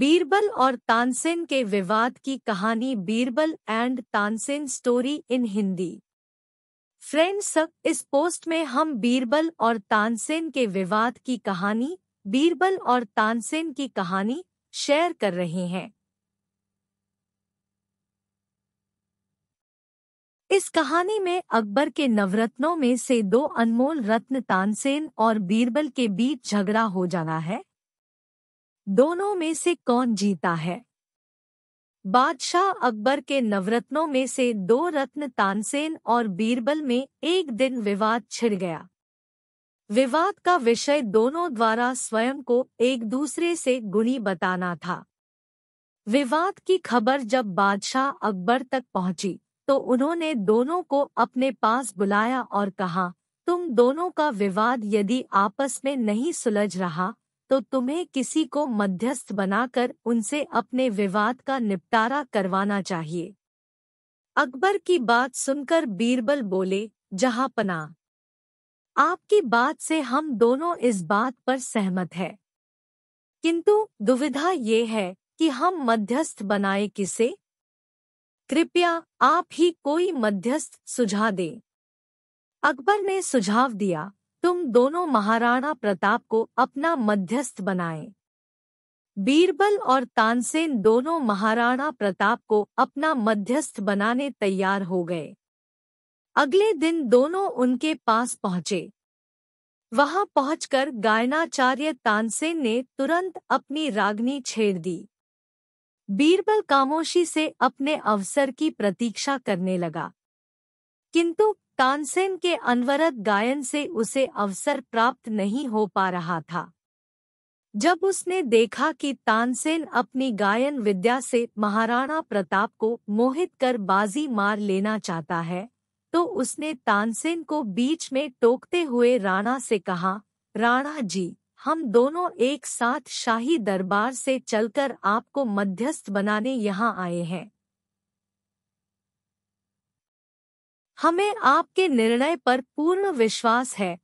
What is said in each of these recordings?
बीरबल और तानसेन के विवाद की कहानी Birbal and Tansen story in Hindi friends इस पोस्ट में हम बीरबल और तानसेन के विवाद की कहानी बीरबल और तानसेन की कहानी शेयर कर रहे हैं इस कहानी में अकबर के नवरत्नों में से दो अनमोल रत्न तानसेन और बीरबल के बीच झगड़ा हो जाना है दोनों में से कौन जीता है बादशाह अकबर के नवरत्नों में से दो रत्न तानसेन और बीरबल में एक दिन विवाद छिड़ गया विवाद का विषय दोनों द्वारा स्वयं को एक दूसरे से गुणी बताना था विवाद की खबर जब बादशाह अकबर तक पहुंची तो उन्होंने दोनों को अपने पास बुलाया और कहा तुम दोनों का विवाद यदि आपस में नहीं सुलझ रहा तो तुम्हें किसी को मध्यस्थ बनाकर उनसे अपने विवाद का निपटारा करवाना चाहिए अकबर की बात सुनकर बीरबल बोले जहां पना आपकी बात से हम दोनों इस बात पर सहमत है किंतु दुविधा ये है कि हम मध्यस्थ बनाए किसे कृपया आप ही कोई मध्यस्थ सुझा दें अकबर ने सुझाव दिया तुम दोनों महाराणा प्रताप को अपना मध्यस्थ बनाए बीरबल और तानसेन दोनों महाराणा प्रताप को अपना मध्यस्थ बनाने तैयार हो गए अगले दिन दोनों उनके पास पहुंचे वहां पहुंचकर गायनाचार्य तानसेन ने तुरंत अपनी रागनी छेड़ दी बीरबल कामोशी से अपने अवसर की प्रतीक्षा करने लगा किंतु तानसेन के अनवरत गायन से उसे अवसर प्राप्त नहीं हो पा रहा था जब उसने देखा कि तानसेन अपनी गायन विद्या से महाराणा प्रताप को मोहित कर बाजी मार लेना चाहता है तो उसने तानसेन को बीच में टोकते हुए राणा से कहा राणा जी हम दोनों एक साथ शाही दरबार से चलकर आपको मध्यस्थ बनाने यहाँ आए हैं हमें आपके निर्णय पर पूर्ण विश्वास है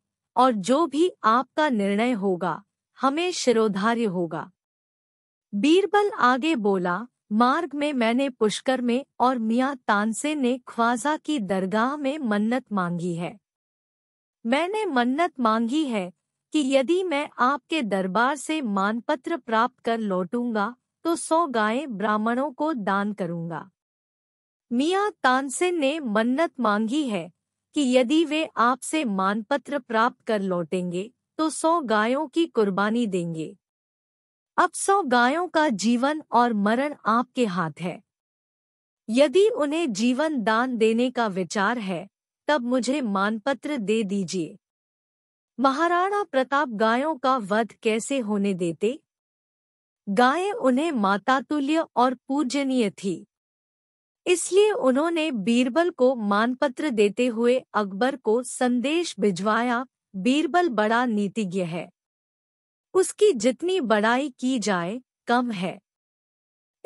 और जो भी आपका निर्णय होगा हमें शिरोधार्य होगा बीरबल आगे बोला मार्ग में मैंने पुष्कर में और मियाँ तानसे ने ख्वाजा की दरगाह में मन्नत मांगी है मैंने मन्नत मांगी है कि यदि मैं आपके दरबार से मानपत्र प्राप्त कर लौटूंगा तो सौ गायें ब्राह्मणों को दान करूंगा मियां तानसेन ने मन्नत मांगी है कि यदि वे आपसे मानपत्र प्राप्त कर लौटेंगे तो सौ गायों की कुर्बानी देंगे अब सौ गायों का जीवन और मरण आपके हाथ है यदि उन्हें जीवन दान देने का विचार है तब मुझे मानपत्र दे दीजिए महाराणा प्रताप गायों का वध कैसे होने देते गायें उन्हें मातातुल्य और पूजनीय थी इसलिए उन्होंने बीरबल को मानपत्र देते हुए अकबर को संदेश भिजवाया बीरबल बड़ा नीतिज्ञ है उसकी जितनी बड़ाई की जाए कम है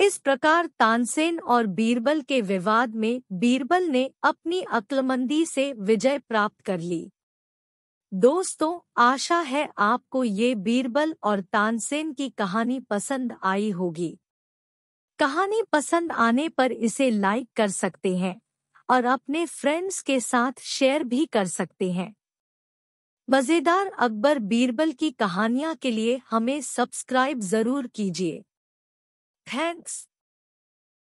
इस प्रकार तानसेन और बीरबल के विवाद में बीरबल ने अपनी अक्लमंदी से विजय प्राप्त कर ली दोस्तों आशा है आपको ये बीरबल और तानसेन की कहानी पसंद आई होगी कहानी पसंद आने पर इसे लाइक कर सकते हैं और अपने फ्रेंड्स के साथ शेयर भी कर सकते हैं मज़ेदार अकबर बीरबल की कहानियाँ के लिए हमें सब्सक्राइब ज़रूर कीजिए थैंक्स